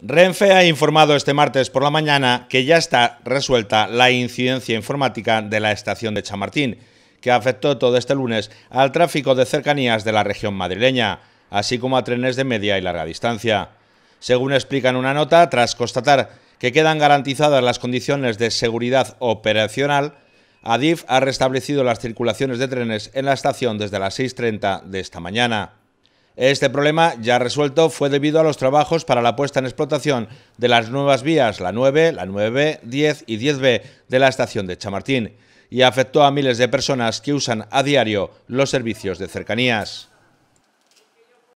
Renfe ha informado este martes por la mañana que ya está resuelta la incidencia informática de la estación de Chamartín, que afectó todo este lunes al tráfico de cercanías de la región madrileña, así como a trenes de media y larga distancia. Según en una nota, tras constatar que quedan garantizadas las condiciones de seguridad operacional, ADIF ha restablecido las circulaciones de trenes en la estación desde las 6.30 de esta mañana. Este problema, ya resuelto, fue debido a los trabajos para la puesta en explotación de las nuevas vías, la 9, la 9, b 10 y 10B de la estación de Chamartín, y afectó a miles de personas que usan a diario los servicios de cercanías.